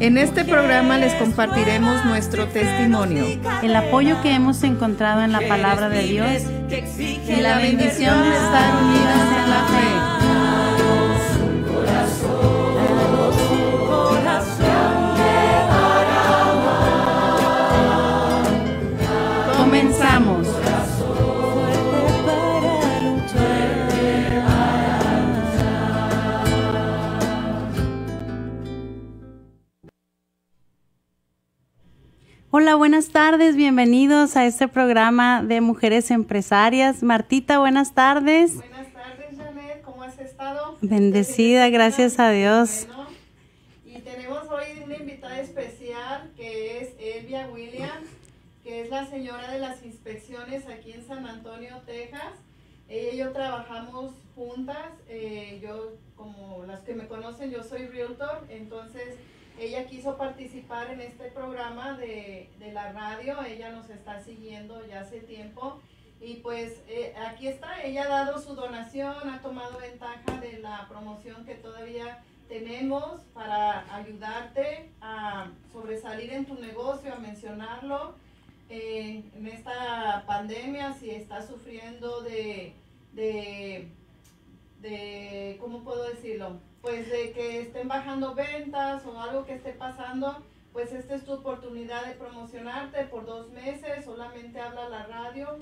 En este programa les compartiremos nuestro testimonio, el apoyo que hemos encontrado en la palabra de Dios y la bendición de estar unidas en la fe. Hola, buenas tardes, bienvenidos a este programa de Mujeres Empresarias. Martita, buenas tardes. Buenas tardes, Janet, ¿cómo has estado? Bendecida, gracias a Dios. y tenemos hoy una invitada especial que es Elvia Williams, que es la señora de las inspecciones aquí en San Antonio, Texas. Ella y yo trabajamos juntas, eh, yo como las que me conocen, yo soy realtor, entonces... Ella quiso participar en este programa de, la radio, ella nos está siguiendo ya hace tiempo. Y pues eh, aquí está, ella ha dado su donación, ha tomado ventaja de la promoción que todavía tenemos para ayudarte a sobresalir en tu negocio, a mencionarlo. Eh, en esta pandemia, si estás sufriendo de de, ¿cómo puedo decirlo? Pues de que estén bajando ventas o algo que esté pasando, pues esta es tu oportunidad de promocionarte por dos meses, solamente habla la radio,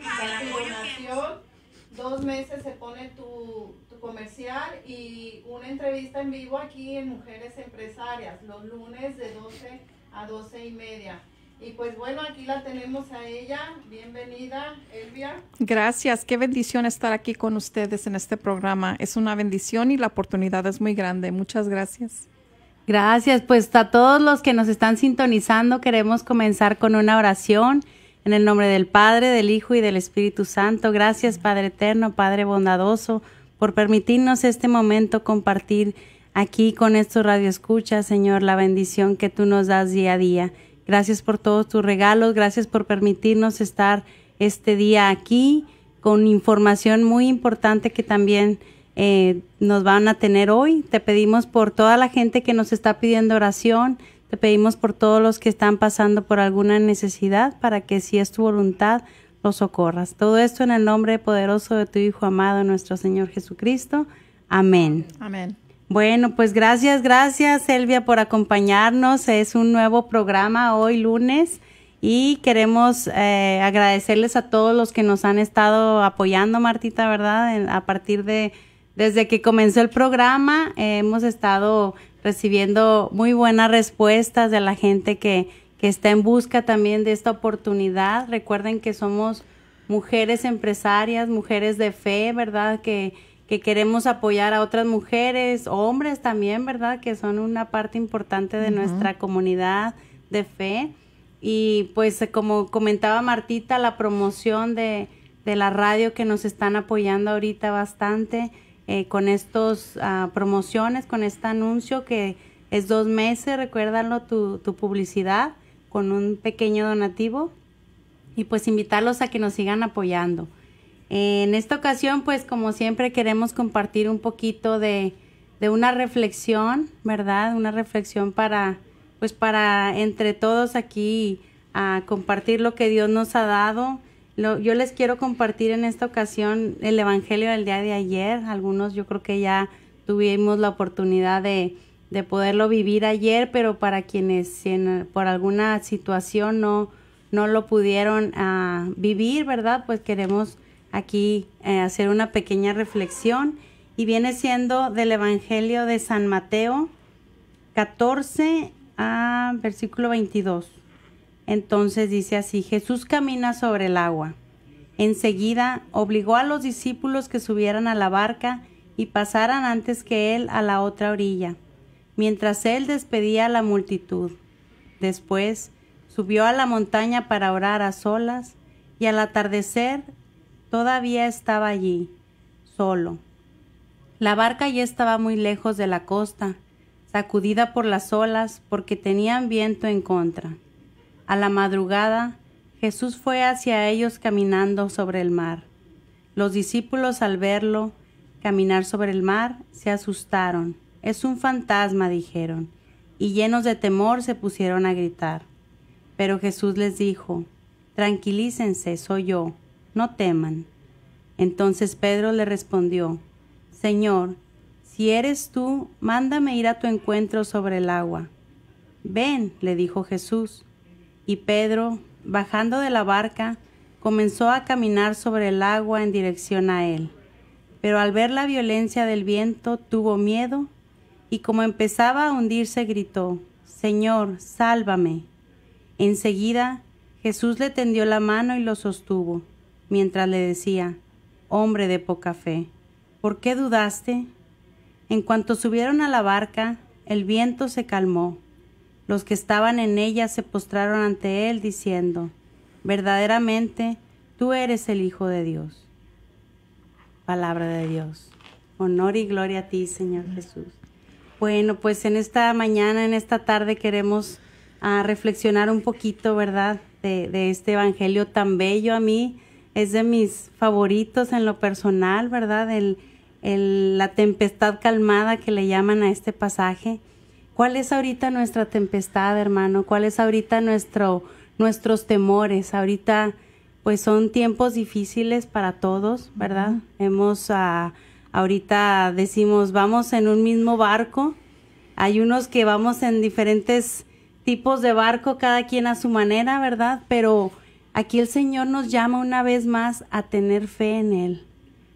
dos meses se pone tu, tu comercial y una entrevista en vivo aquí en Mujeres Empresarias, los lunes de 12 a 12 y media. Y pues bueno, aquí la tenemos a ella. Bienvenida, Elvia. Gracias, qué bendición estar aquí con ustedes en este programa. Es una bendición y la oportunidad es muy grande. Muchas gracias. Gracias, pues a todos los que nos están sintonizando, queremos comenzar con una oración en el nombre del Padre, del Hijo y del Espíritu Santo. Gracias, Padre Eterno, Padre Bondadoso, por permitirnos este momento compartir aquí con estos radioescuchas, Señor, la bendición que tú nos das día a día. Gracias por todos tus regalos, gracias por permitirnos estar este día aquí con información muy importante que también eh, nos van a tener hoy. Te pedimos por toda la gente que nos está pidiendo oración, te pedimos por todos los que están pasando por alguna necesidad para que si es tu voluntad los socorras. Todo esto en el nombre poderoso de tu Hijo amado, nuestro Señor Jesucristo. Amén. Amén. Bueno, pues gracias, gracias Elvia por acompañarnos. Es un nuevo programa hoy lunes y queremos eh, agradecerles a todos los que nos han estado apoyando, Martita, ¿verdad? a partir de, desde que comenzó el programa, eh, hemos estado recibiendo muy buenas respuestas de la gente que, que está en busca también de esta oportunidad. Recuerden que somos mujeres empresarias, mujeres de fe, ¿verdad? Que que queremos apoyar a otras mujeres, hombres también, ¿verdad? Que son una parte importante de nuestra comunidad de fe. Y pues como comentaba Martita, la promoción de, de la radio que nos están apoyando ahorita bastante eh, con estas ah, promociones, con este anuncio que es dos meses, recuérdalo, tu publicidad con un pequeño donativo. Y pues invitarlos a que nos sigan apoyando. En esta ocasión, pues como siempre queremos compartir un poquito de, una reflexión, ¿verdad? Una reflexión para, pues para entre todos aquí a compartir lo que Dios nos ha dado. yo les quiero compartir en esta ocasión el Evangelio del día de ayer. Algunos yo creo que ya tuvimos la oportunidad de, poderlo vivir ayer, pero para quienes por alguna situación no, no lo pudieron ah, vivir, ¿verdad? Pues queremos aquí eh, hacer una pequeña reflexión y viene siendo del Evangelio de San Mateo 14 a versículo 22. Entonces dice así, Jesús camina sobre el agua. Enseguida obligó a los discípulos que subieran a la barca y pasaran antes que él a la otra orilla, mientras él despedía a la multitud. Después subió a la montaña para orar a solas, y al atardecer Todavía estaba allí, solo. La barca ya estaba muy lejos de la costa, sacudida por las olas porque tenían viento en contra. A la madrugada, Jesús fue hacia ellos caminando sobre el mar. Los discípulos al verlo caminar sobre el mar se asustaron. Es un fantasma, dijeron, y llenos de temor se pusieron a gritar. Pero Jesús les dijo, Tranquilícense, soy yo, no teman. Entonces Pedro le respondió, Señor, si eres tú, mándame ir a tu encuentro sobre el agua. Ven, le dijo Jesús. Y Pedro, bajando de la barca, comenzó a caminar sobre el agua en dirección a él. Pero al ver la violencia del viento tuvo miedo y como empezaba a hundirse gritó, Señor, sálvame. Enseguida Jesús le tendió la mano y lo sostuvo mientras le decía, hombre de poca fe, ¿por qué dudaste? En cuanto subieron a la barca, el viento se calmó. Los que estaban en ella se postraron ante él, diciendo, verdaderamente, tú eres el Hijo de Dios. Palabra de Dios. Honor y gloria a ti, Señor Jesús. Bueno, pues en esta mañana, en esta tarde queremos ah, reflexionar un poquito, ¿verdad? de este Evangelio tan bello a mí es de mis favoritos en lo personal, ¿verdad? El, la tempestad calmada que le llaman a este pasaje. ¿Cuál es ahorita nuestra tempestad, hermano? ¿Cuál es ahorita nuestro, nuestros temores? Ahorita, pues son tiempos difíciles para todos, ¿verdad? Hemos, ah, ahorita decimos, vamos en un mismo barco. Hay unos que vamos en diferentes tipos de barco, cada quien a su manera, ¿verdad? Pero Aquí el Señor nos llama una vez más a tener fe en Él,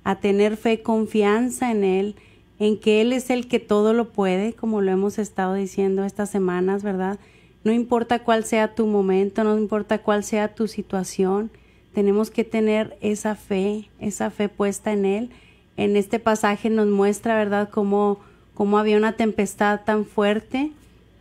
a tener fe, confianza en Él, en que Él es el que todo lo puede, como lo hemos estado diciendo estas semanas, ¿verdad? No importa cuál sea tu momento, no importa cuál sea tu situación, tenemos que tener esa fe, esa fe puesta en Él. En este pasaje nos muestra, ¿verdad?, cómo, cómo había una tempestad tan fuerte.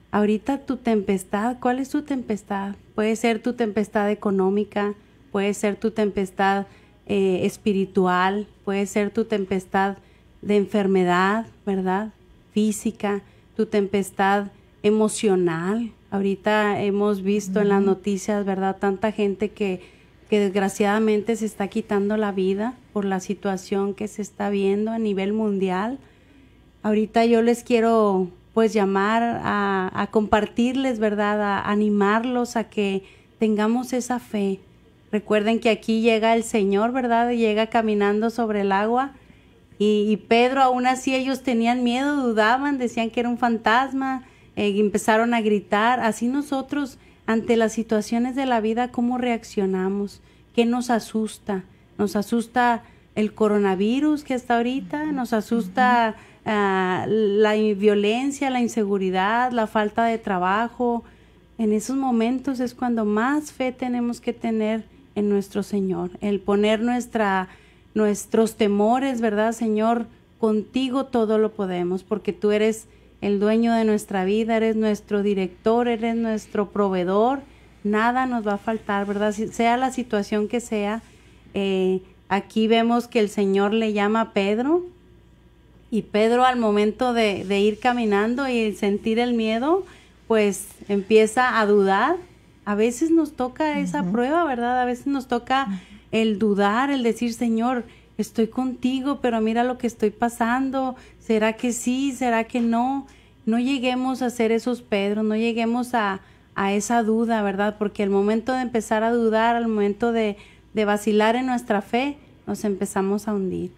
Ahorita tu tempestad, ¿cuál es tu tempestad? Puede ser tu tempestad económica, puede ser tu tempestad eh, espiritual, puede ser tu tempestad de enfermedad, ¿verdad? Física, tu tempestad emocional. Ahorita hemos visto en las noticias, ¿verdad? Tanta gente que, que desgraciadamente se está quitando la vida por la situación que se está viendo a nivel mundial. Ahorita yo les quiero pues llamar a, compartirles, ¿verdad? A, animarlos a que tengamos esa fe. Recuerden que aquí llega el Señor, ¿verdad? Llega caminando sobre el agua. Y, Pedro, aún así ellos tenían miedo, dudaban, decían que era un fantasma, eh, empezaron a gritar. Así nosotros, ante las situaciones de la vida, ¿cómo reaccionamos? ¿Qué nos asusta? Nos asusta el coronavirus que está ahorita, nos asusta... Ah, la violencia, la inseguridad, la falta de trabajo. En esos momentos es cuando más fe tenemos que tener en nuestro Señor, el poner nuestra, nuestros temores, ¿verdad, Señor? Contigo todo lo podemos, porque tú eres el dueño de nuestra vida, eres nuestro director, eres nuestro proveedor, nada nos va a faltar, ¿verdad? sea la situación que sea, eh, aquí vemos que el Señor le llama a Pedro, y Pedro al momento de, ir caminando y sentir el miedo, pues empieza a dudar. A veces nos toca esa prueba, ¿verdad? A veces nos toca el dudar, el decir, Señor, estoy contigo, pero mira lo que estoy pasando, ¿será que sí? ¿Será que no? No lleguemos a ser esos Pedro, no lleguemos a, esa duda, ¿verdad? Porque al momento de empezar a dudar, al momento de vacilar en nuestra fe, nos empezamos a hundir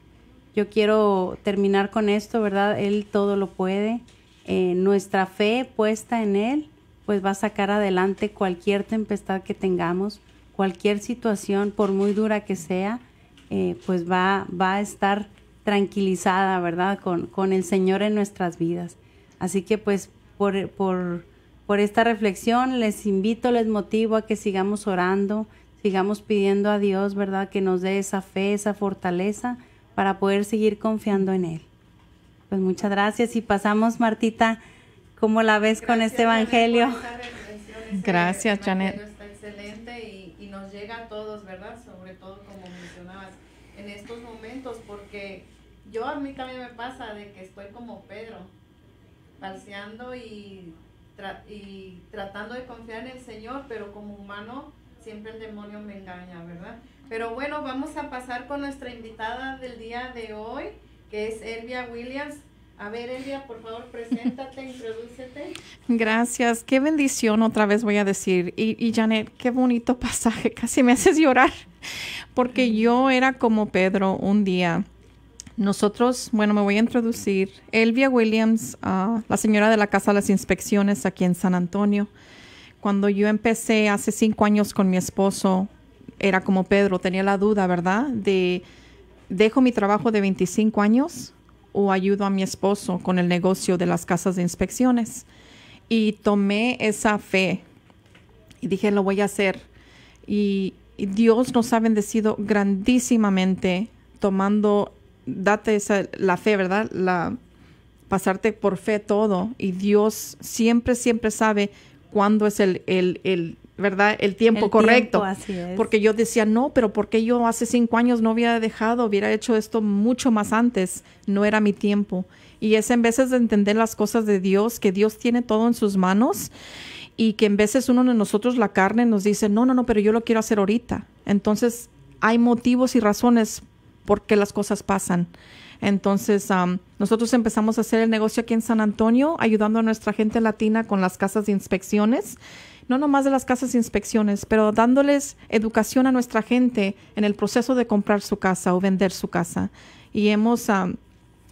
yo quiero terminar con esto, ¿verdad? Él todo lo puede. Eh, nuestra fe puesta en Él, pues va a sacar adelante cualquier tempestad que tengamos, cualquier situación, por muy dura que sea, eh, pues va, va a estar tranquilizada, ¿verdad? Con, el Señor en nuestras vidas. Así que pues por, por, por esta reflexión les invito, les motivo a que sigamos orando, sigamos pidiendo a Dios, ¿verdad? Que nos dé esa fe, esa fortaleza para poder seguir confiando en Él. Pues muchas gracias y pasamos, Martita, ¿cómo la ves con este Evangelio? Este gracias, Janet. Está excelente y, nos llega a todos, ¿verdad? Sobre todo, como mencionabas, en estos momentos, porque yo a mí también me pasa de que estoy como Pedro, paseando y, y tratando de confiar en el Señor, pero como humano siempre el demonio me engaña, ¿verdad? Pero bueno, vamos a pasar con nuestra invitada del día de hoy, que es Elvia Williams. A ver, Elvia, por favor, preséntate, introdúcete. Gracias, qué bendición otra vez voy a decir. Y, y, Janet, qué bonito pasaje, casi me haces llorar, porque yo era como Pedro un día. Nosotros, bueno, me voy a introducir. Elvia Williams, ah, la señora de la Casa de las Inspecciones aquí en San Antonio. Cuando yo empecé hace cinco años con mi esposo, era como Pedro, tenía la duda, ¿verdad? De, ¿dejo mi trabajo de 25 años o ayudo a mi esposo con el negocio de las casas de inspecciones? Y tomé esa fe y dije, lo voy a hacer. Y, Dios nos ha bendecido grandísimamente tomando, date esa, la fe, ¿verdad? La, pasarte por fe todo y Dios siempre, siempre sabe cuándo es el, el, el, ¿verdad? El tiempo correcto. Porque yo decía, no, pero ¿por qué yo hace cinco años no había dejado, hubiera hecho esto mucho más antes? No era mi tiempo. Y es en veces de entender las cosas de Dios, que Dios tiene todo en sus manos y que en veces uno de nosotros, la carne, nos dice, no, no, no, pero yo lo quiero hacer ahorita. Entonces, hay motivos y razones por qué las cosas pasan. Entonces, nosotros empezamos a hacer el negocio aquí en San Antonio, ayudando a nuestra gente latina con las casas de inspecciones no nomás de las casas inspecciones, pero dándoles educación a nuestra gente en el proceso de comprar su casa o vender su casa. Y hemos...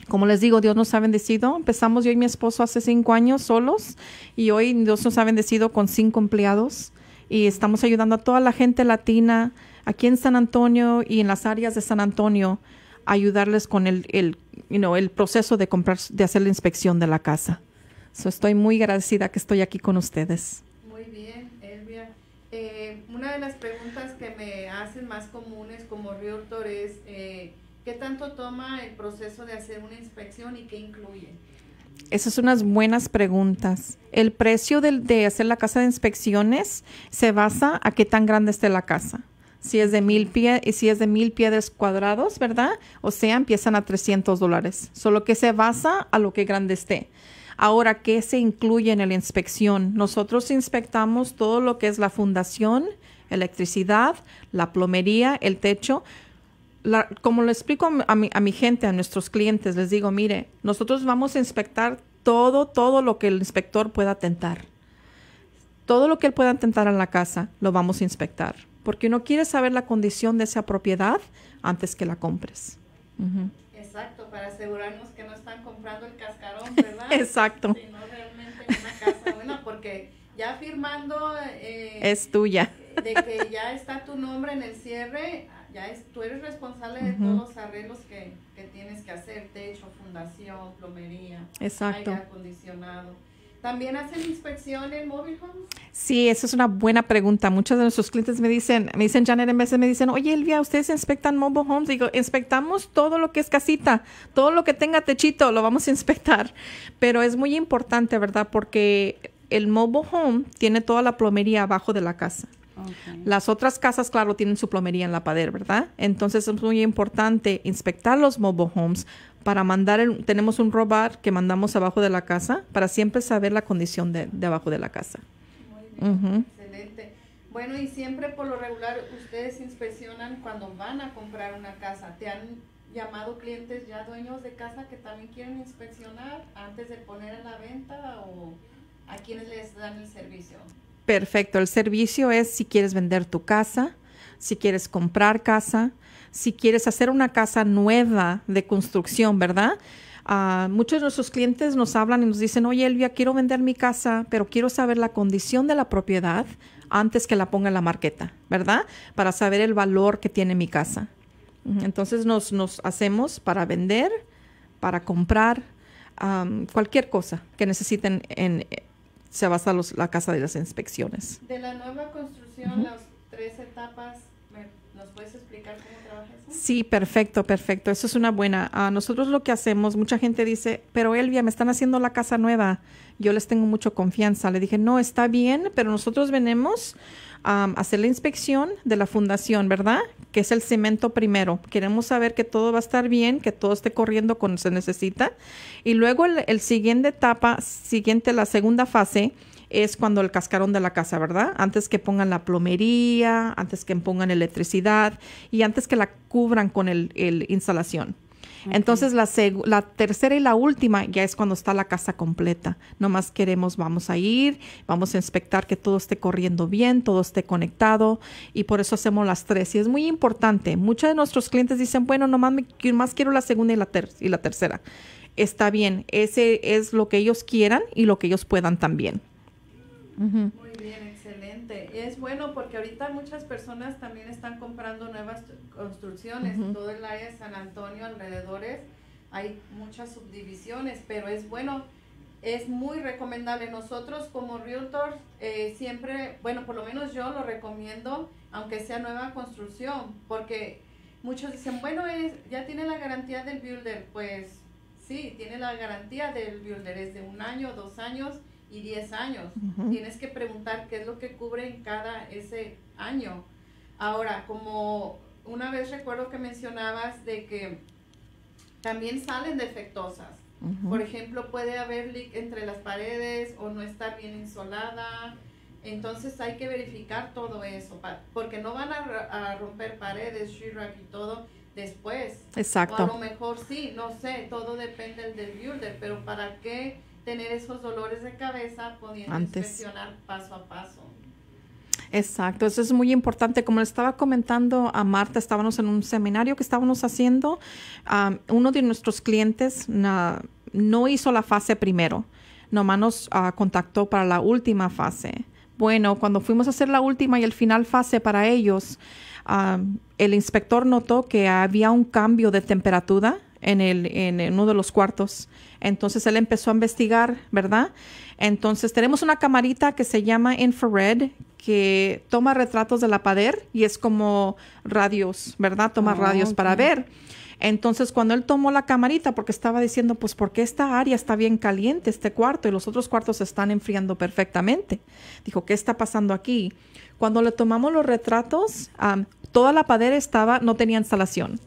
como les digo, Dios nos ha bendecido. Empezamos yo y mi esposo hace cinco años solos y hoy Dios nos ha bendecido con cinco empleados y estamos ayudando a toda la gente latina aquí en San Antonio y en las áreas de San Antonio a ayudarles con el, el, you el proceso de comprar, de hacer la inspección de la casa. estoy muy agradecida que estoy aquí con ustedes. Una de las preguntas que me hacen más comunes como Río es, eh, ¿qué tanto toma el proceso de hacer una inspección y qué incluye? Esas son unas buenas preguntas. El precio de, hacer la casa de inspecciones se basa a qué tan grande esté la casa si es de mil pie, eh, si es de mil pies cuadrados, ¿verdad? O sea, empiezan a 300 dólares. Solo que se basa a lo que grande esté. Ahora, ¿qué se incluye en la inspección? Nosotros inspectamos todo lo que es la fundación, electricidad, la plomería, el techo. como lo explico a mi, gente, a nuestros clientes, les digo, mire, nosotros vamos a inspectar todo, todo lo que el inspector pueda atentar Todo lo que él pueda tentar en la casa, lo vamos a inspectar. Porque uno quiere saber la condición de esa propiedad antes que la compres. Exacto, para asegurarnos que no están comprando el cascarón, ¿verdad? Exacto. porque ya firmando... Eh, es tuya. De que ya está tu nombre en el cierre, ya es, tú eres responsable de todos los arreglos que, que, tienes que hacer, techo, fundación, plomería, Exacto. aire acondicionado. ¿También hacen inspección en mobile homes? Sí, esa es una buena pregunta. Muchos de nuestros clientes me dicen, me dicen, Janet, en veces me dicen, oye, Elvia, ¿ustedes inspectan mobile homes? Digo, inspectamos todo lo que es casita, todo lo que tenga techito, lo vamos a inspectar. Pero es muy importante, ¿verdad? Porque el mobile home tiene toda la plomería abajo de la casa. Las otras casas, claro, tienen su plomería en la pared, ¿verdad? Entonces es muy importante inspectar los mobile homes para mandar, el, tenemos un robar que mandamos abajo de la casa para siempre saber la condición de, abajo de la casa. Muy bien, Excelente. Bueno, y siempre por lo regular ustedes inspeccionan cuando van a comprar una casa. ¿Te han llamado clientes ya dueños de casa que también quieren inspeccionar antes de poner en la venta o...? ¿A quiénes les dan el servicio? Perfecto, el servicio es si quieres vender tu casa, si quieres comprar casa, si quieres hacer una casa nueva de construcción, ¿verdad? Ah, muchos de nuestros clientes nos hablan y nos dicen, oye Elvia, quiero vender mi casa, pero quiero saber la condición de la propiedad antes que la ponga en la marqueta, ¿verdad? Para saber el valor que tiene mi casa. Entonces nos, hacemos para vender, para comprar, cualquier cosa que necesiten en, se basa la casa de las inspecciones. De la nueva construcción, las tres etapas, ¿nos puedes explicar Sí, perfecto, perfecto. Eso es una buena. a ah, nosotros lo que hacemos, mucha gente dice, pero Elvia, me están haciendo la casa nueva. Yo les tengo mucha confianza. Le dije, no, está bien, pero nosotros venimos a hacer la inspección de la fundación, ¿verdad? que es el cemento primero. Queremos saber que todo va a estar bien, que todo esté corriendo cuando se necesita. Y luego el, siguiente etapa, siguiente, la segunda fase, es cuando el cascarón de la casa, ¿verdad? Antes que pongan la plomería, antes que pongan electricidad y antes que la cubran con el, el instalación. Entonces la, tercera y la última ya es cuando está la casa completa. Nomás queremos, vamos a ir, vamos a inspectar que todo esté corriendo bien, todo esté conectado y por eso hacemos las tres. Y es muy importante. Muchos de nuestros clientes dicen, bueno, nomás me, más quiero la segunda y la, tercera. Está bien, ese es lo que ellos quieran y lo que ellos puedan también. Muy bien es bueno porque ahorita muchas personas también están comprando nuevas construcciones, todo el área de San Antonio, alrededores, hay muchas subdivisiones, pero es bueno, es muy recomendable. Nosotros como realtors eh, siempre, bueno, por lo menos yo lo recomiendo, aunque sea nueva construcción, porque muchos dicen, bueno, eh, ya tiene la garantía del builder, pues sí, tiene la garantía del builder, es de un año, dos años, y 10 años. Tienes que preguntar qué es lo que cubre en cada ese año. Ahora, como una vez recuerdo que mencionabas de que también salen defectosas. Por ejemplo, puede haber leak entre las paredes o no estar bien insolada. Entonces hay que verificar todo eso, porque no van a, romper paredes, y todo después. Exacto. a lo mejor sí, no sé, todo depende del builder, pero ¿para qué? tener esos dolores de cabeza podiendo presionar paso a paso. Exacto, eso es muy importante. Como le estaba comentando a Marta, estábamos en un seminario que estábamos haciendo. uno de nuestros clientes no hizo la fase primero, nomás nos ah, contactó para la última fase. Bueno, cuando fuimos a hacer la última y el final fase para ellos, el inspector notó que había un cambio de temperatura en, el, en uno de los cuartos. Entonces él empezó a investigar, ¿verdad? Entonces tenemos una camarita que se llama infrared que toma retratos de la pared y es como radios, ¿verdad? Toma ah, radios para ver. Entonces, cuando él tomó la camarita, porque estaba diciendo, pues, porque esta área está bien caliente, este cuarto, y los otros cuartos se están enfriando perfectamente. Dijo, ¿qué está pasando aquí? Cuando le tomamos los retratos, toda la pared estaba, no tenía instalación.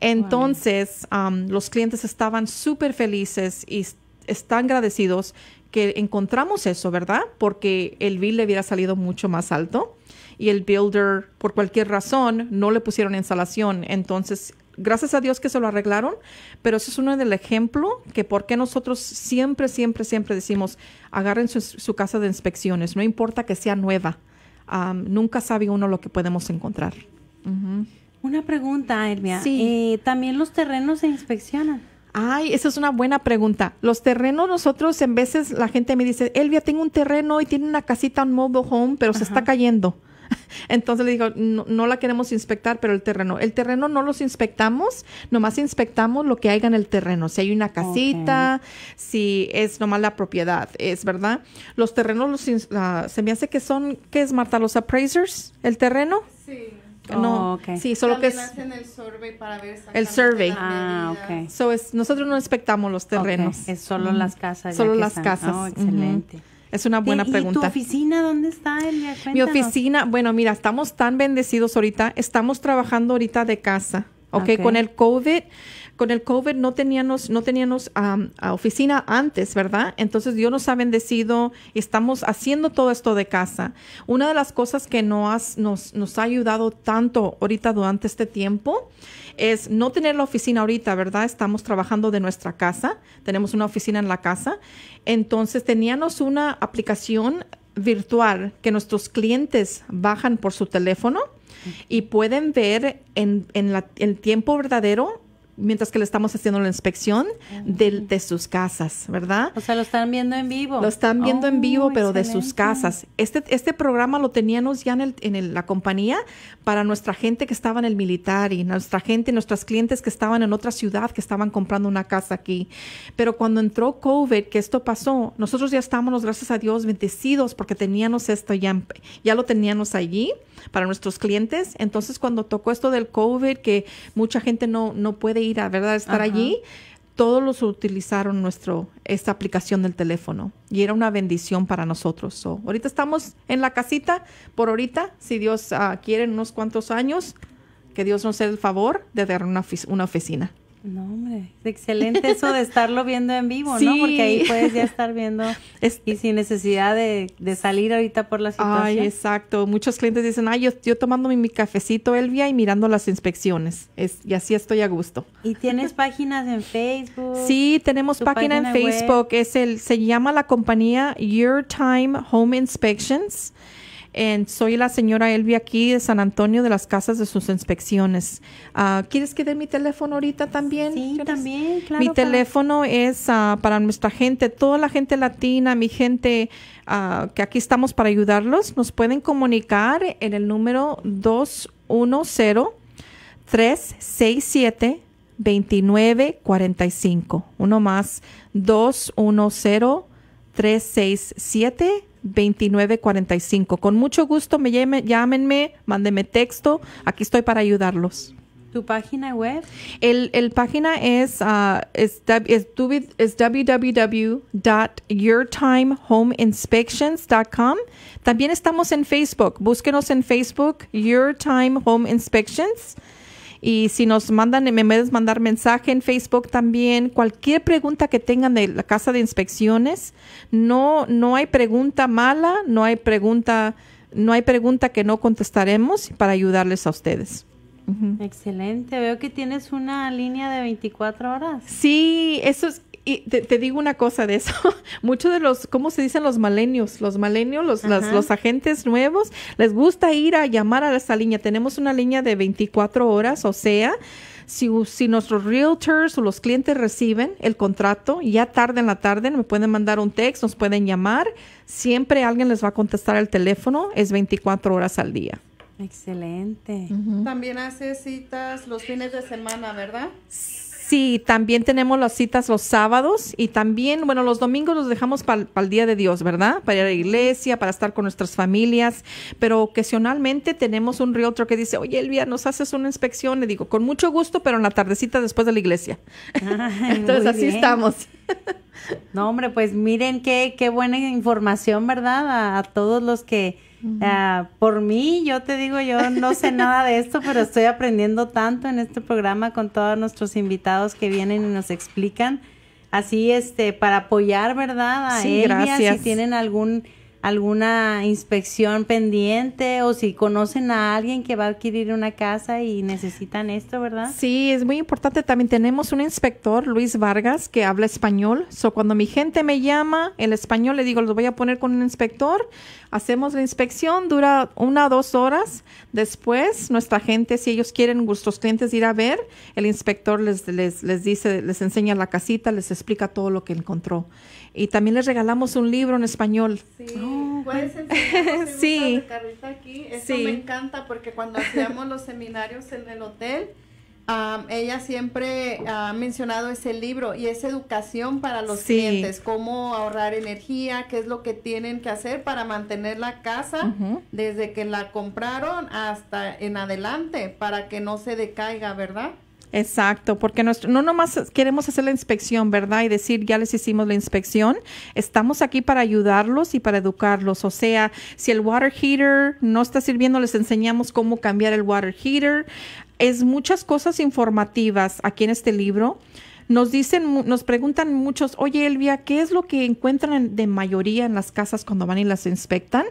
Entonces, um, los clientes estaban súper felices y están agradecidos que encontramos eso, ¿verdad? Porque el bill le hubiera salido mucho más alto y el builder, por cualquier razón, no le pusieron instalación. Entonces, gracias a Dios que se lo arreglaron, pero eso es uno del ejemplo que por qué nosotros siempre, siempre, siempre decimos, agarren su, casa de inspecciones, no importa que sea nueva, um, nunca sabe uno lo que podemos encontrar. Una pregunta, Elvia. Sí. Eh, ¿También los terrenos se inspeccionan? Ay, esa es una buena pregunta. Los terrenos, nosotros en veces la gente me dice, Elvia, tengo un terreno y tiene una casita, un mobile home, pero se está cayendo. Entonces le digo, no, la queremos inspectar, pero el terreno. El terreno no los inspectamos, nomás inspectamos lo que hay en el terreno. Si hay una casita, si es nomás la propiedad, es verdad. Los terrenos, los, ah, se me hace que son, ¿qué es Marta? ¿Los appraisers? ¿El terreno? Sí. No, oh, sí, solo que es el survey para Ah, okay. es, nosotros no inspectamos los terrenos. Es solo las casas. Solo las casas. Oh, excelente. Es una buena pregunta. tu oficina dónde está, Mi oficina, bueno, mira, estamos tan bendecidos ahorita, estamos trabajando ahorita de casa. ok, con el COVID con el COVID no teníamos, no teníamos a oficina antes, ¿verdad? Entonces Dios nos ha bendecido, y estamos haciendo todo esto de casa. Una de las cosas que nos, nos, ha ayudado tanto ahorita durante este tiempo es no tener la oficina ahorita, ¿verdad? Estamos trabajando de nuestra casa, tenemos una oficina en la casa. Entonces teníamos una aplicación virtual que nuestros clientes bajan por su teléfono y pueden ver en, el tiempo verdadero mientras que le estamos haciendo la inspección oh. de, de, sus casas, ¿verdad? O sea, lo están viendo en vivo. Lo están viendo en vivo, oh, pero de sus casas. Este, este programa lo teníamos ya en, en la compañía para nuestra gente que estaba en el militar y nuestra gente, nuestros clientes que estaban en otra ciudad, que estaban comprando una casa aquí. Pero cuando entró COVID, que esto pasó, nosotros ya estábamos, gracias a Dios, bendecidos porque teníamos esto ya, ya lo teníamos allí para nuestros clientes. Entonces, cuando tocó esto del COVID, que mucha gente no, no puede ir a verdad estar allí, todos los utilizaron nuestro esta aplicación del teléfono y era una bendición para nosotros. ahorita estamos en la casita por ahorita, si Dios ah, quiere en unos cuantos años, que Dios nos dé el favor de dar una oficina. No, hombre, es excelente eso de estarlo viendo en vivo, ¿no? Porque ahí puedes ya estar viendo y sin necesidad de, de, salir ahorita por la situación. Ay, exacto. Muchos clientes dicen, ay, yo, yo tomando mi, cafecito, Elvia, y mirando las inspecciones. Es, y así estoy a gusto. ¿Y tienes páginas en Facebook? Sí, tenemos página, en Facebook. Es el, se llama la compañía Your Time Home Inspections soy la señora Elvia aquí de San Antonio de las Casas de sus Inspecciones. Ah, ¿Quieres que dé mi teléfono ahorita también? Sí, también, claro. Mi teléfono es ah, para nuestra gente, toda la gente latina, mi gente ah, que aquí estamos para ayudarlos. Nos pueden comunicar en el número 210 367 2945. Uno más, 210 367 2945. Con mucho gusto, me llame, llámenme, mándenme texto, aquí estoy para ayudarlos. ¿Tu página web? El, página es, ah, es, es, www.yourtimehomeinspections.com. También estamos en Facebook. Búsquenos en Facebook, Your Time Home Inspections. Y si nos mandan, me puedes mandar mensaje en Facebook también. Cualquier pregunta que tengan de la casa de inspecciones, no, no hay pregunta mala, no hay pregunta, no hay pregunta que no contestaremos para ayudarles a ustedes. Excelente, veo que tienes una línea de 24 horas. Sí, eso es, y te, digo una cosa de eso. Muchos de los, ¿cómo se dicen los malenios? Los malenios, los, los agentes nuevos, les gusta ir a llamar a esa línea. Tenemos una línea de 24 horas, o sea, si, si nuestros realtors o los clientes reciben el contrato, ya tarde en la tarde me pueden mandar un texto, nos pueden llamar. Siempre alguien les va a contestar el teléfono, es 24 horas al día. Excelente. También hace citas los fines de semana, ¿verdad? Sí. Sí, también tenemos las citas los sábados y también, bueno, los domingos los dejamos para el Día de Dios, ¿verdad? Para ir a la iglesia, para estar con nuestras familias, pero ocasionalmente tenemos un otro que dice, oye Elvia, ¿nos haces una inspección? Le digo, con mucho gusto, pero en la tardecita después de la iglesia. Entonces así estamos. no, hombre, pues miren qué, qué buena información, ¿verdad? a todos los que Ah, por mí, yo te digo, yo no sé nada de esto, pero estoy aprendiendo tanto en este programa con todos nuestros invitados que vienen y nos explican. Así, este, para apoyar, ¿verdad? A si tienen algún alguna inspección pendiente o si conocen a alguien que va a adquirir una casa y necesitan esto, ¿verdad? Sí, es muy importante. También tenemos un inspector, Luis Vargas, que habla español. So, cuando mi gente me llama el español, le digo, los voy a poner con un inspector. Hacemos la inspección, dura una o dos horas. Después, nuestra gente, si ellos quieren, nuestros clientes ir a ver, el inspector les, les, les dice, les enseña la casita, les explica todo lo que encontró. Y también les regalamos un libro en español. Sí, oh, Carlita aquí. Eso sí. me encanta porque cuando hacíamos los seminarios en el hotel, ella siempre ha mencionado ese libro y es educación para los clientes, cómo ahorrar energía, qué es lo que tienen que hacer para mantener la casa desde que la compraron hasta en adelante para que no se decaiga, ¿verdad? Exacto, porque nuestro, no nomás queremos hacer la inspección, ¿verdad? Y decir, ya les hicimos la inspección. Estamos aquí para ayudarlos y para educarlos. O sea, si el water heater no está sirviendo, les enseñamos cómo cambiar el water heater. Es muchas cosas informativas aquí en este libro. Nos dicen, nos preguntan muchos, oye Elvia, ¿qué es lo que encuentran de mayoría en las casas cuando van y las inspectan?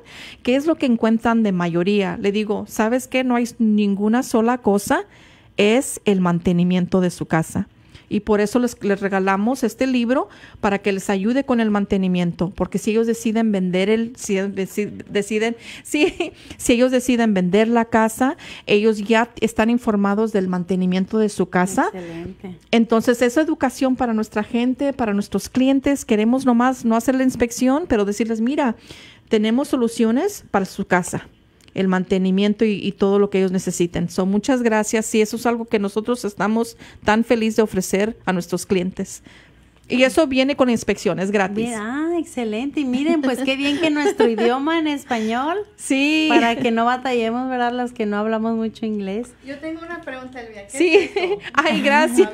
¿Qué es lo que encuentran de mayoría? Le digo, ¿sabes qué? No hay ninguna sola cosa es el mantenimiento de su casa. Y por eso les, regalamos este libro para que les ayude con el mantenimiento, porque si ellos deciden vender el, si deciden, si, si ellos deciden vender la casa, ellos ya están informados del mantenimiento de su casa. Excelente. Entonces, esa educación para nuestra gente, para nuestros clientes, queremos nomás no hacer la inspección, pero decirles, mira, tenemos soluciones para su casa el mantenimiento y, todo lo que ellos necesiten. Son muchas gracias. y eso es algo que nosotros estamos tan felices de ofrecer a nuestros clientes. Y eso viene con inspecciones gratis. excelente. Y miren, pues qué bien que nuestro idioma en español. Sí. Para que no batallemos, ¿verdad? Las que no hablamos mucho inglés. Yo tengo una pregunta, Elvia. sí. Ay, gracias.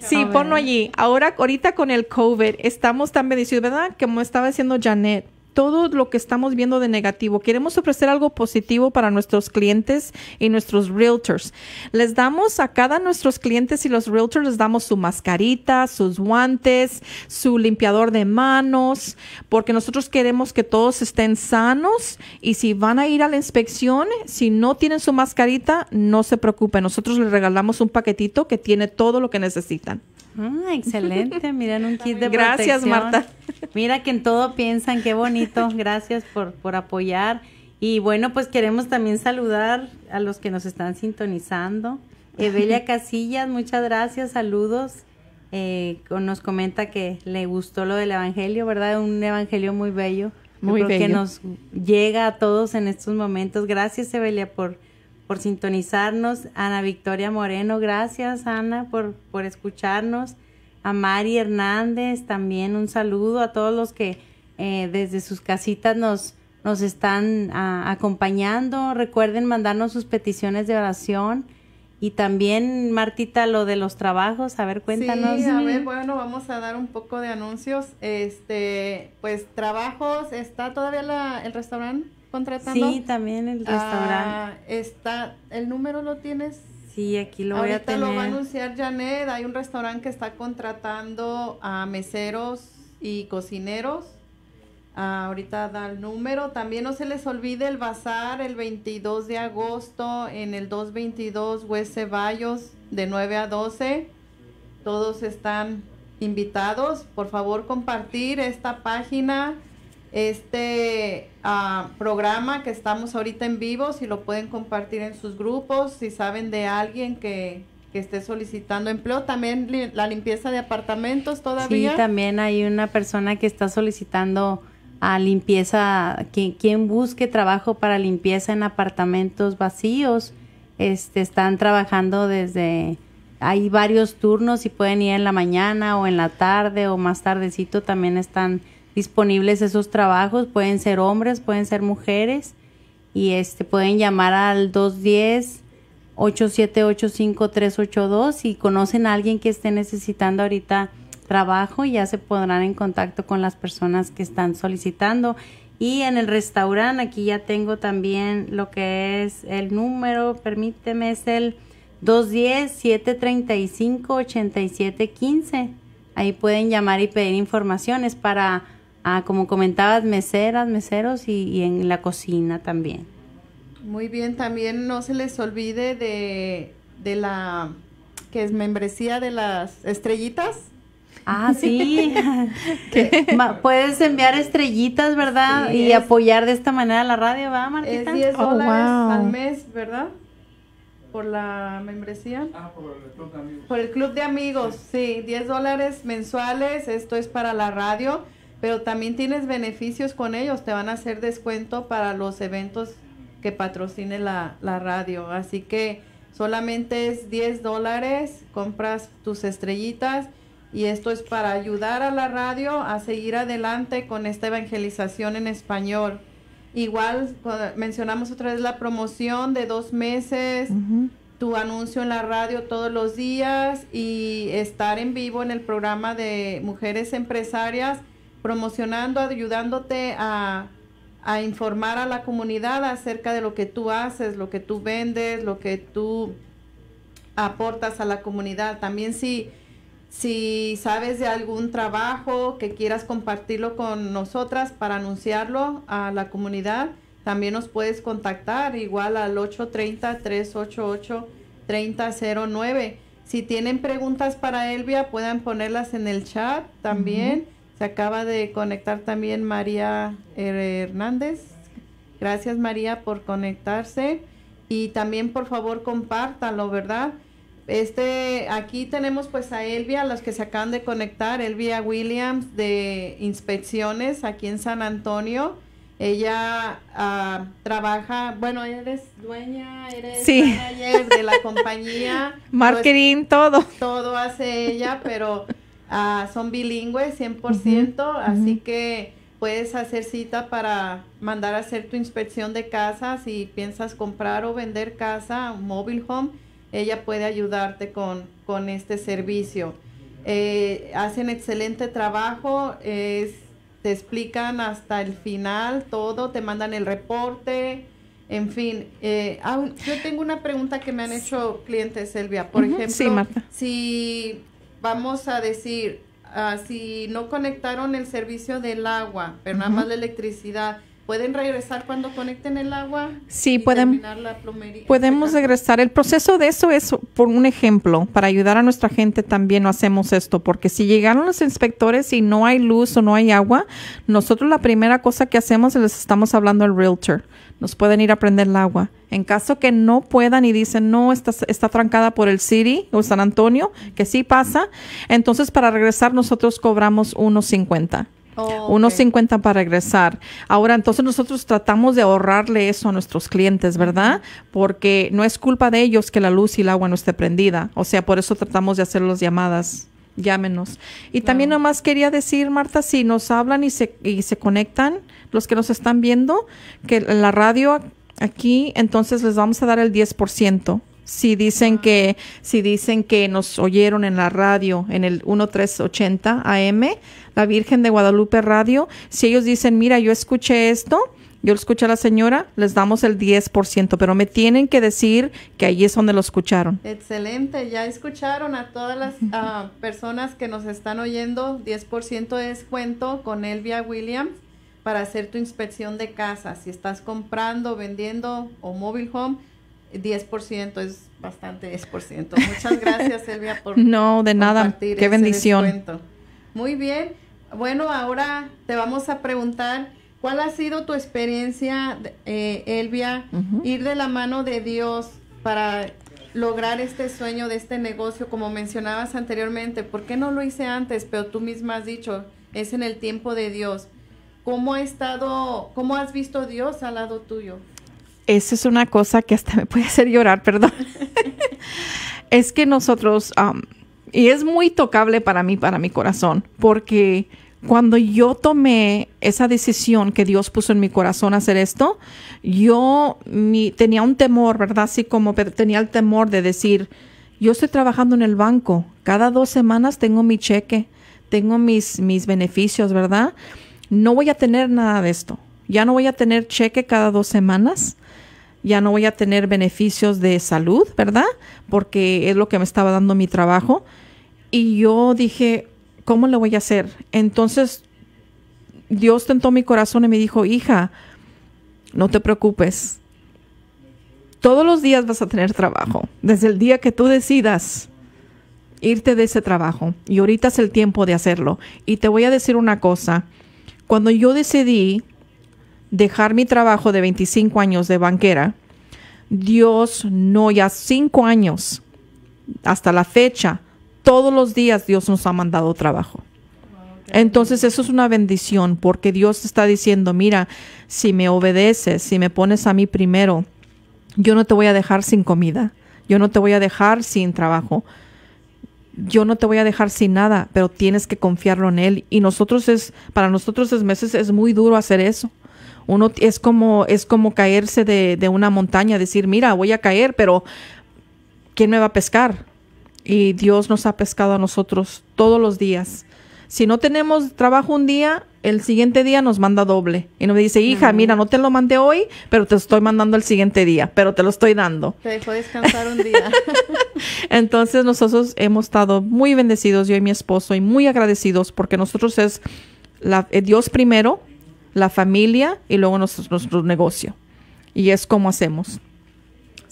Sí, ponlo allí. Ahora, ahorita con el COVID, estamos tan bendecidos, ¿verdad? Como estaba diciendo Janet todo lo que estamos viendo de negativo. Queremos ofrecer algo positivo para nuestros clientes y nuestros realtors. Les damos a cada nuestros clientes y los realtors les damos su mascarita, sus guantes, su limpiador de manos, porque nosotros queremos que todos estén sanos y si van a ir a la inspección, si no tienen su mascarita, no se preocupen. Nosotros les regalamos un paquetito que tiene todo lo que necesitan. Ah, excelente, miren un kit de Gracias, Marta. Mira que en todo piensan, qué bonito. Gracias por, por apoyar. Y bueno, pues queremos también saludar a los que nos están sintonizando. Evelia Casillas, muchas gracias, saludos. Eh, nos comenta que le gustó lo del Evangelio, ¿verdad? Un Evangelio muy bello. Muy bello. Que nos llega a todos en estos momentos. Gracias, Evelia, por por sintonizarnos. Ana Victoria Moreno, gracias Ana por, por escucharnos. A Mari Hernández también un saludo a todos los que eh, desde sus casitas nos, nos están acompañando. Recuerden mandarnos sus peticiones de oración. Y también, Martita, lo de los trabajos, a ver, cuéntanos. Sí, a ver, bueno, vamos a dar un poco de anuncios. Este, pues trabajos, ¿está todavía el restaurante? contratando? Sí, también el ah, restaurante. está, el número lo tienes. Sí, aquí lo voy a tener. Ahorita lo va a anunciar Janet. Hay un restaurante que está contratando a meseros y cocineros. Ah, ahorita da el número. También no se les olvide el bazar el 22 de agosto en el 222 West de 9 a 12. Todos están invitados. Por favor, compartir esta página este ah, programa que estamos ahorita en vivo, si lo pueden compartir en sus grupos, si saben de alguien que, esté solicitando empleo, también la limpieza de apartamentos todavía. Sí, también hay una persona que está solicitando a ah, limpieza, quien, quien busque trabajo para limpieza en apartamentos vacíos, este, están trabajando desde hay varios turnos y pueden ir en la mañana o en la tarde o más tardecito también están disponibles esos trabajos. Pueden ser hombres, pueden ser mujeres. Y este, pueden llamar al 210 8785382 5382 Si conocen a alguien que esté necesitando ahorita trabajo, ya se podrán en contacto con las personas que están solicitando. Y en el restaurante, aquí ya tengo también lo que es el número, permíteme, es el 210-735-8715. Ahí pueden llamar y pedir informaciones para Ah, como comentabas, meseras, meseros y, en la cocina también. Muy bien, también no se les olvide de, la que es membresía de las estrellitas. Ah, sí. Puedes enviar estrellitas, ¿verdad? y apoyar de esta manera la radio, ¿va, Martita? Es 10 dólares al mes, ¿verdad? Por la membresía. Ah, por el club de amigos. Por el club de amigos, sí. sí 10 dólares mensuales. Esto es para la radio pero también tienes beneficios con ellos, te van a hacer descuento para los eventos que patrocine la, radio. Así que solamente es 10 dólares, compras tus estrellitas y esto es para ayudar a la radio a seguir adelante con esta evangelización en español. Igual mencionamos otra vez la promoción de dos meses, tu anuncio en la radio todos los días y estar en vivo en el programa de mujeres empresarias promocionando, ayudándote a, informar a la comunidad acerca de lo que tú haces, lo que tú vendes, lo que tú aportas a la comunidad. También si, si sabes de algún trabajo que quieras compartirlo con nosotras para anunciarlo a la comunidad, también nos puedes contactar igual al 830-388-3009. Si tienen preguntas para Elvia, puedan ponerlas en el chat también. Se acaba de conectar también María Hernández. Gracias María por conectarse y también por favor compártalo, ¿verdad? Este, aquí tenemos pues a Elvia, las que se acaban de conectar, Elvia Williams de Inspecciones aquí en San Antonio. Ella ah, trabaja, bueno, eres dueña, eres de la compañía. Marketing, todo. Todo hace ella, pero Ah, son bilingües 100%, así que puedes hacer cita para mandar a hacer tu inspección de casa. Si piensas comprar o vender casa, un mobile home, ella puede ayudarte con, con este servicio. Eh, hacen excelente trabajo, te explican hasta el final todo, te mandan el reporte. En fin, eh, ah, yo tengo una pregunta que me han hecho clientes, Elvia. Por ejemplo, sí, si vamos a decir, ah, si no conectaron el servicio del agua, pero nada más la electricidad, ¿Pueden regresar cuando conecten el agua? Sí, pueden. podemos regresar. El proceso de eso es, por un ejemplo, para ayudar a nuestra gente también no hacemos esto, porque si llegaron los inspectores y no hay luz o no hay agua, nosotros la primera cosa que hacemos es les estamos hablando al realtor nos pueden ir a prender el agua. En caso que no puedan y dicen, no, está, está trancada por el City o San Antonio, que sí pasa, entonces para regresar nosotros cobramos unos cincuenta, unos 1.50 para regresar. Ahora, entonces nosotros tratamos de ahorrarle eso a nuestros clientes, ¿verdad? Porque no es culpa de ellos que la luz y el agua no esté prendida. O sea, por eso tratamos de hacer las llamadas llámenos. Y también nomás quería decir, Marta, si nos hablan y se, y se conectan, los que nos están viendo, que la radio aquí, entonces les vamos a dar el 10%. Si dicen ah. que, si dicen que nos oyeron en la radio, en el 1380 AM, la Virgen de Guadalupe Radio, si ellos dicen, mira, yo escuché esto, yo lo escuché a la señora, les damos el 10%, pero me tienen que decir que ahí es donde lo escucharon. Excelente, ya escucharon a todas las ah, personas que nos están oyendo, 10% de descuento con Elvia Williams para hacer tu inspección de casa. Si estás comprando, vendiendo o móvil home, 10% es bastante 10%. Muchas gracias, Elvia. por No, de nada. Qué bendición. Muy bien. Bueno, ahora te vamos a preguntar cuál ha sido tu experiencia, eh, Elvia, ir de la mano de Dios para lograr este sueño de este negocio, como mencionabas anteriormente. ¿Por qué no lo hice antes? Pero tú misma has dicho, es en el tiempo de Dios. ¿Cómo ha estado, has visto a Dios al lado tuyo? Esa es una cosa que hasta me puede hacer llorar, perdón. es que nosotros, um, y es muy tocable para mí, para mi corazón, porque cuando yo tomé esa decisión que Dios puso en mi corazón hacer esto, yo tenía un temor, ¿verdad? Así como tenía el temor de decir, yo estoy trabajando en el banco, cada dos semanas tengo mi cheque, tengo mis, mis beneficios, ¿verdad? no voy a tener nada de esto. Ya no voy a tener cheque cada dos semanas. Ya no voy a tener beneficios de salud, ¿verdad? Porque es lo que me estaba dando mi trabajo. Y yo dije, ¿cómo lo voy a hacer? Entonces Dios tentó mi corazón y me dijo, hija, no te preocupes. Todos los días vas a tener trabajo, desde el día que tú decidas irte de ese trabajo. Y ahorita es el tiempo de hacerlo. Y te voy a decir una cosa, cuando yo decidí dejar mi trabajo de 25 años de banquera, Dios no, ya cinco años hasta la fecha, todos los días Dios nos ha mandado trabajo. Entonces eso es una bendición porque Dios está diciendo, mira, si me obedeces, si me pones a mí primero, yo no te voy a dejar sin comida, yo no te voy a dejar sin trabajo, yo no te voy a dejar sin nada, pero tienes que confiarlo en Él. Y nosotros es, para nosotros es meses, es muy duro hacer eso. Uno es como, es como caerse de, de una montaña, decir, mira, voy a caer, pero ¿quién me va a pescar? Y Dios nos ha pescado a nosotros todos los días. Si no tenemos trabajo un día, el siguiente día nos manda doble. Y nos dice, hija, mira, no te lo mandé hoy, pero te estoy mandando el siguiente día, pero te lo estoy dando. Te dejó descansar un día. Entonces nosotros hemos estado muy bendecidos, yo y mi esposo, y muy agradecidos porque nosotros es eh, Dios primero, la familia y luego nuestro negocio. Y es como hacemos.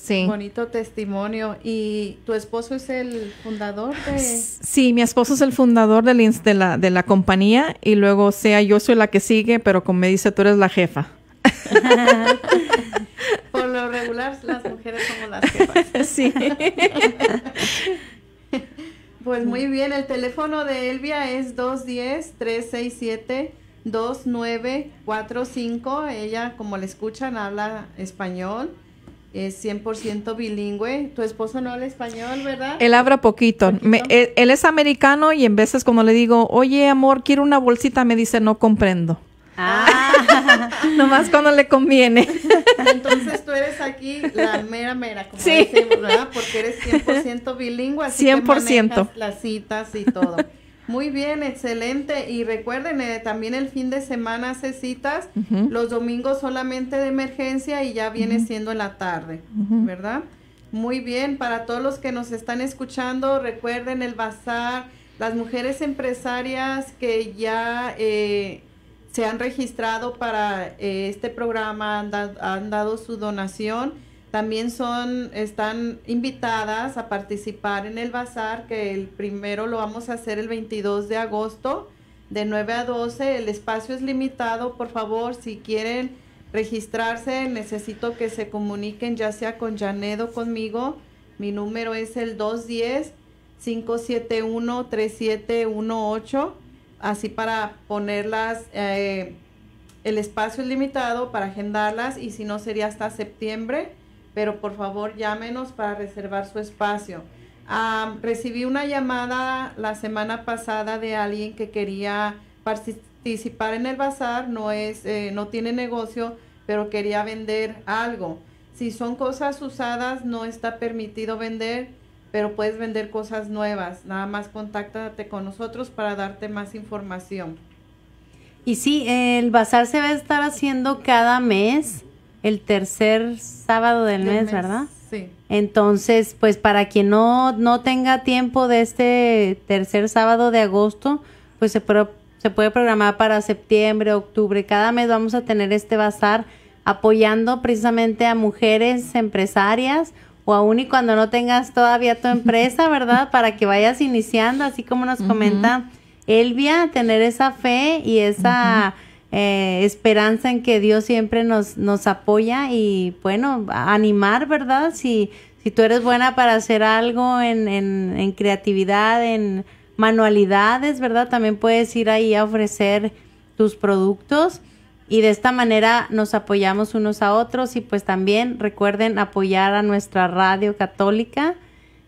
Sí. Bonito testimonio. ¿Y tu esposo es el fundador de...? Sí, mi esposo es el fundador de la, de la, compañía y luego, sea, yo soy la que sigue, pero como me dice, tú eres la jefa. Por lo regular, las mujeres somos las jefas. Sí. pues muy bien, el teléfono de Elvia es 210-367-2945. Ella, como le escuchan, habla español es 100% bilingüe. Tu esposo no habla español, ¿verdad? Él habla poquito. él, es americano y en veces cuando le digo, oye, amor, quiero una bolsita, me dice, no comprendo. Ah. Nomás cuando le conviene. Entonces tú eres aquí la mera mera, como sí. ¿verdad? Porque eres 100% bilingüe, así 100%. Que manejas las citas y todo. Muy bien, excelente. Y recuerden, eh, también el fin de semana hace citas, los domingos solamente de emergencia y ya viene siendo en la tarde, ¿verdad? Muy bien, para todos los que nos están escuchando, recuerden el bazar, las mujeres empresarias que ya eh, se han registrado para eh, este programa, han dado su donación también son, están invitadas a participar en el bazar, que el primero lo vamos a hacer el 22 de agosto, de 9 a 12. El espacio es limitado, por favor, si quieren registrarse, necesito que se comuniquen ya sea con o conmigo. Mi número es el 210-571-3718, así para ponerlas, eh, el espacio es limitado para agendarlas y si no sería hasta septiembre pero por favor llámenos para reservar su espacio. recibí una llamada la semana pasada de alguien que quería participar en el bazar, no, es, eh, no tiene negocio, pero quería vender algo. Si son cosas usadas, no está permitido vender, pero puedes vender cosas nuevas. Nada más contáctate con nosotros para darte más información. Y sí, el bazar se va a estar haciendo cada mes el tercer sábado del, mes, ¿verdad? Sí. Entonces, pues para quien no, no tenga tiempo de este tercer sábado de agosto, pues se, se puede programar para septiembre, octubre. Cada mes vamos a tener este bazar apoyando precisamente a mujeres empresarias o aún y cuando no tengas todavía tu empresa, ¿verdad? Para que vayas iniciando, así como nos comenta Elvia, tener esa fe y esa... Eh, esperanza en que Dios siempre nos, nos apoya y bueno, animar, ¿verdad? Si, si tú eres buena para hacer algo en, en, en creatividad, en manualidades, ¿verdad? También puedes ir ahí a ofrecer tus productos y de esta manera nos apoyamos unos a otros y pues también recuerden apoyar a nuestra radio católica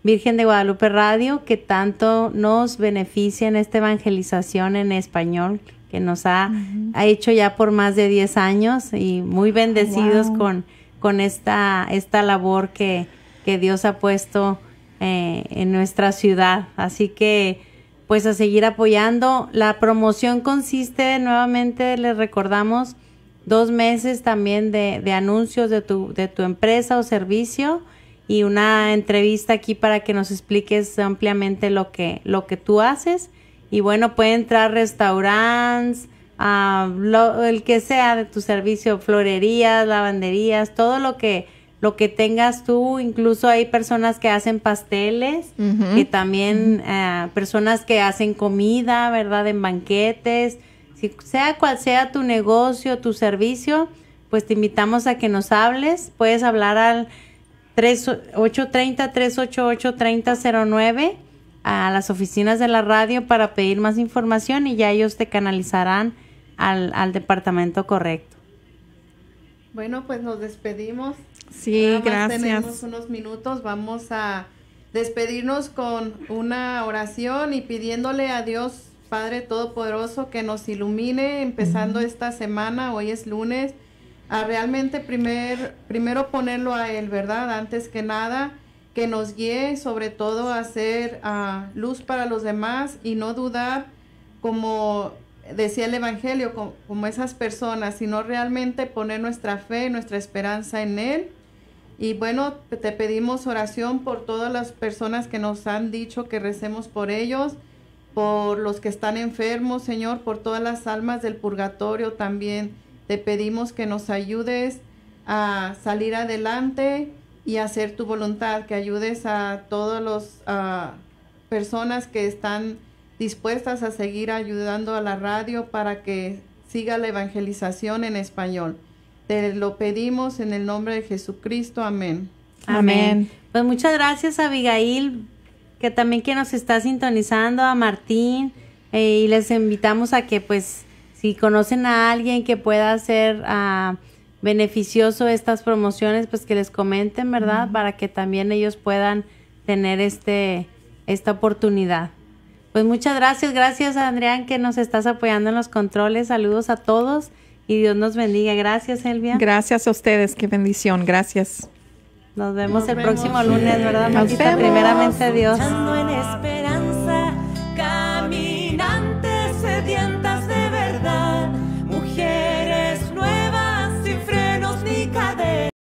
Virgen de Guadalupe Radio que tanto nos beneficia en esta evangelización en español nos ha, ha hecho ya por más de 10 años y muy bendecidos con, con esta, esta labor que, que Dios ha puesto eh, en nuestra ciudad. Así que pues a seguir apoyando. La promoción consiste, nuevamente les recordamos, dos meses también de, de anuncios de tu, de tu empresa o servicio y una entrevista aquí para que nos expliques ampliamente lo que, lo que tú haces y bueno, puede entrar restaurantes, el que sea de tu servicio, florerías, lavanderías, todo lo que lo que tengas tú, incluso hay personas que hacen pasteles, y que también eh, personas que hacen comida, ¿verdad? En banquetes, si sea cual sea tu negocio, tu servicio, pues te invitamos a que nos hables, puedes hablar al 830 388 3009 a las oficinas de la radio para pedir más información y ya ellos te canalizarán al, departamento correcto. Bueno, pues nos despedimos. Sí, gracias. tenemos unos minutos, vamos a despedirnos con una oración y pidiéndole a Dios Padre Todopoderoso que nos ilumine empezando esta semana, hoy es lunes, a ah, realmente primer, primero ponerlo a Él, ¿verdad? Antes que nada, que nos guíe sobre todo a ser a luz para los demás y no dudar, como decía el Evangelio, como, como esas personas, sino realmente poner nuestra fe, nuestra esperanza en Él. Y bueno, te pedimos oración por todas las personas que nos han dicho que recemos por ellos, por los que están enfermos, Señor, por todas las almas del purgatorio también. Te pedimos que nos ayudes a salir adelante y hacer tu voluntad, que ayudes a todas las personas que están dispuestas a seguir ayudando a la radio para que siga la evangelización en español. Te lo pedimos en el nombre de Jesucristo. Amén. Amén. Pues muchas gracias a Abigail, que también que nos está sintonizando, a Martín, eh, y les invitamos a que pues si conocen a alguien que pueda hacer... Ah, beneficioso estas promociones, pues que les comenten, ¿verdad? Para que también ellos puedan tener este, esta oportunidad. Pues muchas gracias, gracias Adrián que nos estás apoyando en los controles. Saludos a todos y Dios nos bendiga. Gracias, Elvia. Gracias a ustedes, qué bendición, gracias. Nos vemos el próximo lunes, ¿verdad? Nos Primeramente Dios.